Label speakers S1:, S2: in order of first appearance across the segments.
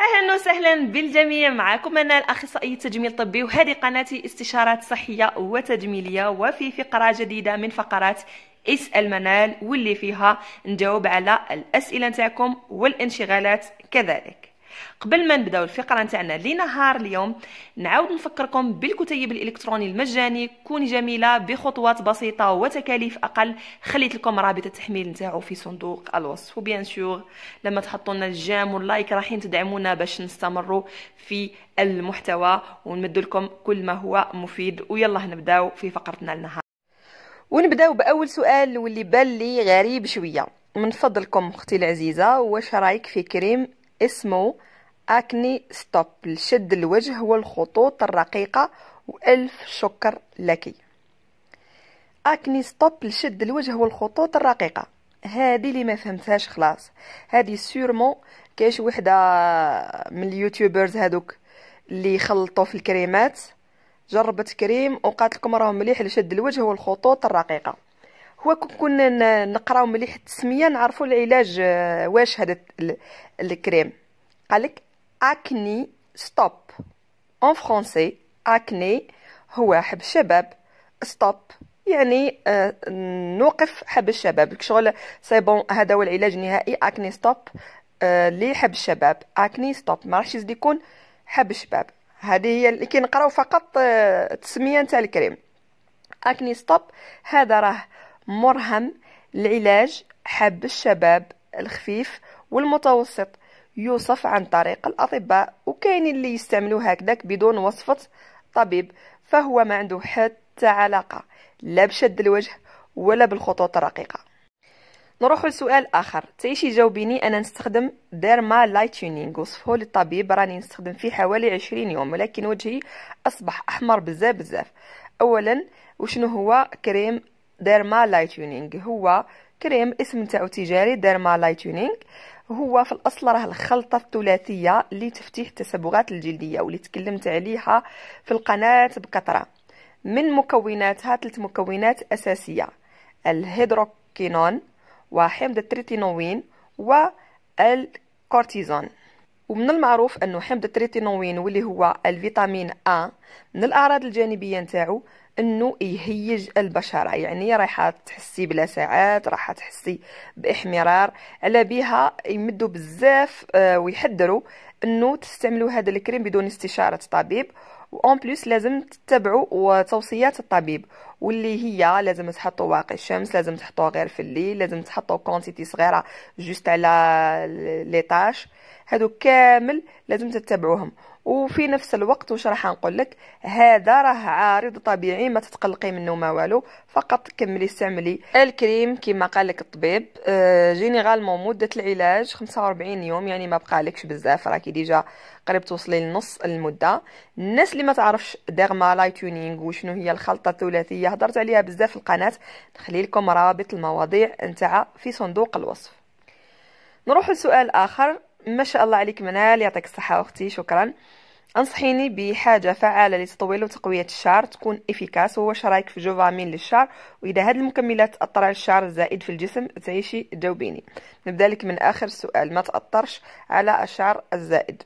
S1: اهلا وسهلا بالجميع معكم انا الاخصائيه التجميل الطبي وهذه قناتي استشارات صحيه وتجميليه وفي فقره جديده من فقرات اسال منال واللي فيها نجاوب على الاسئله نتاعكم والانشغالات كذلك قبل ما نبداو الفقره نتاعنا لنهار اليوم نعاود نفكركم بالكتيب الالكتروني المجاني كوني جميله بخطوات بسيطه وتكاليف اقل خليت لكم رابط التحميل نتاعو في صندوق الوصف وبيان سور لما تحطوا لنا الجام واللايك راحين تدعمونا باش نستمروا في المحتوى ونمد لكم كل ما هو مفيد ويلا نبداو في فقرتنا لنهار ونبداو باول سؤال واللي بان لي غريب شويه من فضلكم اختي العزيزه واش رايك في كريم اسمه أكني ستوب لشد الوجه والخطوط الرقيقة وألف شكر لك أكني ستوب لشد الوجه والخطوط الرقيقة هذه اللي ما فهمتهاش خلاص هذه سيرمون كاش وحده من اليوتيوبرز هادوك اللي خلطوا في الكريمات جربت كريم وقالت لكم راه مليح لشد الوجه والخطوط الرقيقه هو كون كنا نقراو مليح التسميه نعرفوا العلاج آه، واش هذا الكريم قالك اكني ستوب اون فرونسي اكني هو حب الشباب ستوب يعني آه، نوقف حب الشباب شغل سي بون هذا هو العلاج النهائي اكني ستوب آه، لي حب الشباب اكني ستوب ما راحش يزيد يكون حب الشباب هذه هي اللي كنقراو فقط التسميه نتاع الكريم اكني ستوب هذا راه مرهم العلاج حب الشباب الخفيف والمتوسط يوصف عن طريق الأطباء وكاين اللي يستعملوا هكذاك بدون وصفة طبيب فهو ما عنده حتى علاقة لا بشد الوجه ولا بالخطوط الرقيقة نروح لسؤال آخر تعيش يجاوبيني أنا نستخدم ديرما لايتونينغ وصفه للطبيب راني نستخدم فيه حوالي عشرين يوم ولكن وجهي أصبح أحمر بزاف بزاف أولا وشنو هو كريم ديرما لايتونينغ هو كريم اسم تاعو تجاري ديرما لايتونينغ هو في الاصل راه الخلطه الثلاثيه لتفتيح التسبغات الجلديه واللي تكلمت عليها في القناه بكثره من مكوناتها ثلاث مكونات اساسيه الهيدروكينون وحمض التريتينوين والكورتيزون ومن المعروف انه حمض التريتينوين واللي هو الفيتامين ا من الاعراض الجانبيه نتاعو انه يهيج البشره يعني رايحه تحسي بلا ساعات رايحه تحسي باحمرار على بها يمدوا بزاف آه، ويحذروا انه تستعملوا هذا الكريم بدون استشاره طبيب وان بليس لازم تتبعوا توصيات الطبيب واللي هي لازم تحطوا واقي الشمس لازم تحطوا غير في الليل لازم تحطوا كونتيتي صغيره جوست على لي هادو كامل لازم تتبعوهم وفي نفس الوقت واش راح نقول لك هذا راه عارض طبيعي ما تتقلقي منه ما والو فقط كملي استعملي الكريم كما قال لك الطبيب آه، جينيرالمون مده العلاج 45 يوم يعني ما بقالكش بزاف راكي ديجا قريب توصلي لنص المده الناس اللي ما تعرفش ديرما لايتونينغ وشنو هي الخلطه الثلاثيه هضرت عليها بزاف في القناه نخلي لكم رابط المواضيع نتاع في صندوق الوصف نروح لسؤال اخر ما شاء الله عليك منال يعطيك الصحة أختي شكرا انصحيني بحاجة فعالة لتطويل وتقوية الشعر تكون افيكاس وهو شرايك في جوفامين للشعر وإذا هاد المكملات تأثر على الشعر الزائد في الجسم تعيشي جاوبيني نبدأ لك من آخر سؤال ما تأثرش على الشعر الزائد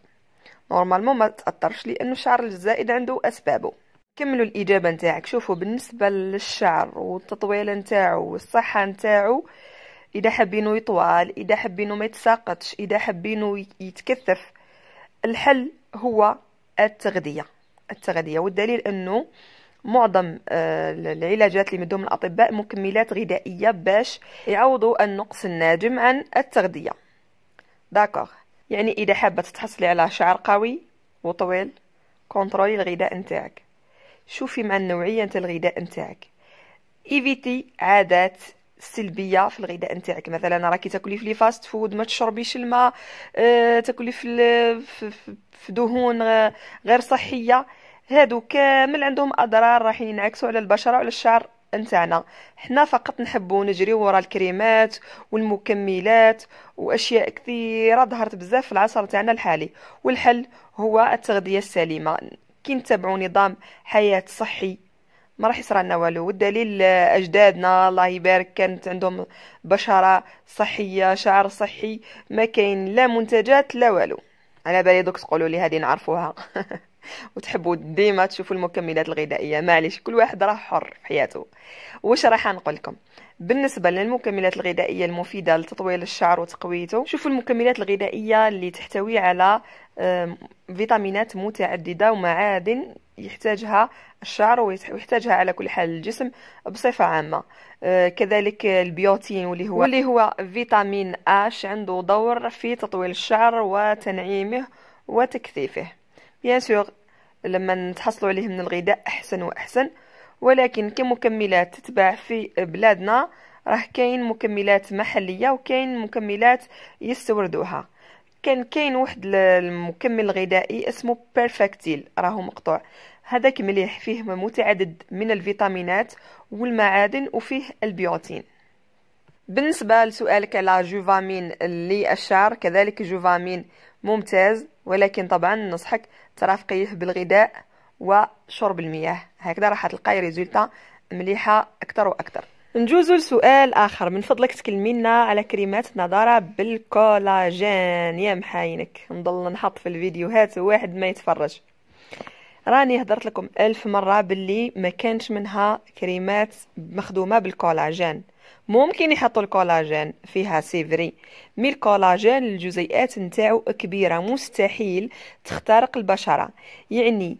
S1: نورمالمون ما تأثرش لأنه الشعر الزائد عنده أسبابه كملوا الإجابة نتاعك شوفوا بالنسبة للشعر والتطويل نتاعو والصحة نتاعو اذا حابينو يطوال اذا حابينو ما يتساقطش اذا حابينو يتكثف الحل هو التغذيه التغذيه والدليل انه معظم آه، العلاجات اللي مدوم الاطباء مكملات غذائيه باش يعوضوا النقص الناجم عن التغذيه داكوغ يعني اذا حابه تتحصلي على شعر قوي وطويل كونترولي الغذاء نتاعك شوفي مع النوعيه نتاع الغذاء نتاعك ايفيتي عادات السلبيه في الغذاء نتاعك مثلا راكي تاكلي في لي فاست فود ما تشربيش الماء آه، تاكلي في, في دهون غير صحيه هادو كامل عندهم اضرار راح ينعكسوا على البشره وعلى الشعر نتاعنا حنا فقط نحبو نجري ورا الكريمات والمكملات واشياء كثيره ظهرت بزاف في العصر تاعنا الحالي والحل هو التغذيه السليمه كي نتبعوا نظام حياه صحي ما راح يصرى لنا والو والدليل آه، اجدادنا الله يبارك كانت عندهم بشره صحيه شعر صحي ما كاين لا منتجات لا والو على بالي دوك تقولوا لي هذه نعرفوها وتحبوا ديما تشوفوا المكملات الغذائيه معليش كل واحد راه حر في حياته واش راح نقول لكم بالنسبه للمكملات الغذائيه المفيده لتطويل الشعر وتقويته شوفوا المكملات الغذائيه اللي تحتوي على فيتامينات متعدده ومعادن يحتاجها الشعر ويحتاجها على كل حال الجسم بصفه عامه آه، كذلك البيوتين واللي هو واللي هو فيتامين اش عنده دور في تطويل الشعر وتنعيمه وتكثيفه بيان سور لما نتحصلوا عليه من الغذاء احسن واحسن ولكن كمكملات تتباع في بلادنا راه كاين مكملات محليه وكاين مكملات يستوردوها كان كاين واحد المكمل الغذائي اسمه بيرفكتيل راهو مقطوع هذاك مليح فيه متعدد من الفيتامينات والمعادن وفيه البيوتين بالنسبة لسؤالك على جوفامين للشعر كذلك جوفامين ممتاز ولكن طبعا ننصحك ترافقيه بالغذاء وشرب المياه هكذا راح تلقاي ريزولتا مليحة أكثر وأكثر نجوزو لسؤال آخر من فضلك تكلمينا على كريمات النضارة بالكولاجين يا محاينك نضل نحط في الفيديوهات واحد ما يتفرج راني هدرت لكم ألف مرة باللي ما كانش منها كريمات مخدومة بالكولاجين ممكن يحطوا الكولاجين فيها سيفري مي الكولاجين الجزيئات نتاعو كبيره مستحيل تخترق البشره يعني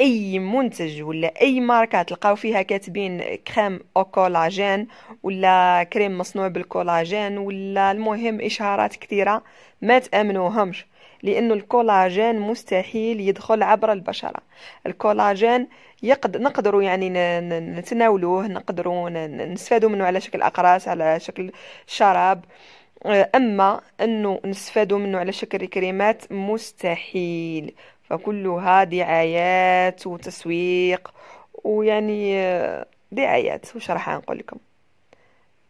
S1: اي منتج ولا اي ماركه تلقاو فيها كاتبين كريم او كولاجين ولا كريم مصنوع بالكولاجين ولا المهم اشهارات كثيره ما تامنوهمش لأنه الكولاجين مستحيل يدخل عبر البشرة الكولاجين يقد نقدروا يعني نتناولوه نقدروا نستفادوا منه على شكل أقراص على شكل شراب آه، أما أنه نستفادوا منه على شكل كريمات مستحيل فكلها دعايات وتسويق ويعني آه، دعايات وش راح نقول لكم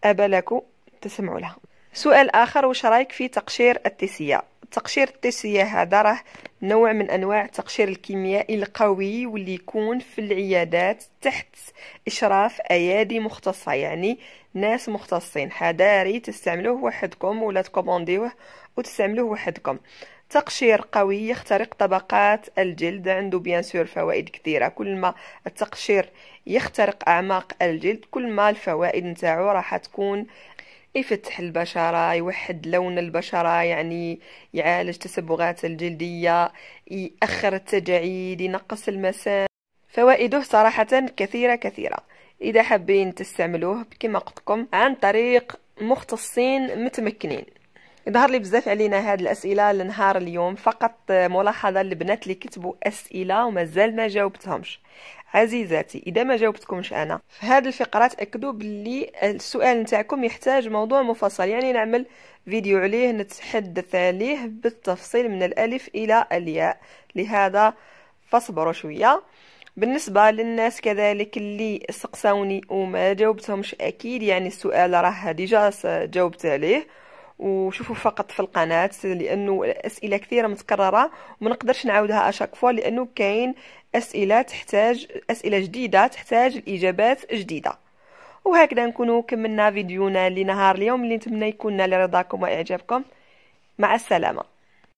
S1: أبا لكم تسمعوا لها سؤال آخر وش رايك في تقشير التسية التقشير الطيسية هذا راه نوع من أنواع التقشير الكيميائي القوي واللي يكون في العيادات تحت إشراف أيادي مختصة يعني ناس مختصين حذاري تستعملوه وحدكم ولا تكومونديوه وتستعملوه وحدكم تقشير قوي يخترق طبقات الجلد عنده بيان سور فوائد كثيرة كل ما التقشير يخترق أعماق الجلد كل ما الفوائد نتاعو راح تكون يفتح البشرة يوحد لون البشرة يعني يعالج تسبغات الجلدية يأخر التجاعيد ينقص المسام فوائده صراحة كثيرة كثيرة إذا حابين تستعملوه كما قلتكم عن طريق مختصين متمكنين ظهر لي بزاف علينا هاد الاسئله لنهار اليوم فقط ملاحظه للبنات اللي كتبوا اسئله ومازال ما جاوبتهمش عزيزاتي اذا ما جاوبتكمش انا في هذه الفقره اكدوا باللي السؤال نتاعكم يحتاج موضوع مفصل يعني نعمل فيديو عليه نتحدث عليه بالتفصيل من الالف الى الياء لهذا فاصبروا شويه بالنسبه للناس كذلك اللي سقساوني وما جاوبتهمش اكيد يعني السؤال راه ديجا جاوبت عليه وشوفوا فقط في القناة لأنه أسئلة كثيرة متكررة وما نقدرش نعاودها أشاك فوا لأنه كاين أسئلة تحتاج أسئلة جديدة تحتاج الإجابات جديدة وهكذا نكونوا كملنا فيديونا لنهار اليوم اللي نتمنى يكون نال رضاكم وإعجابكم مع السلامه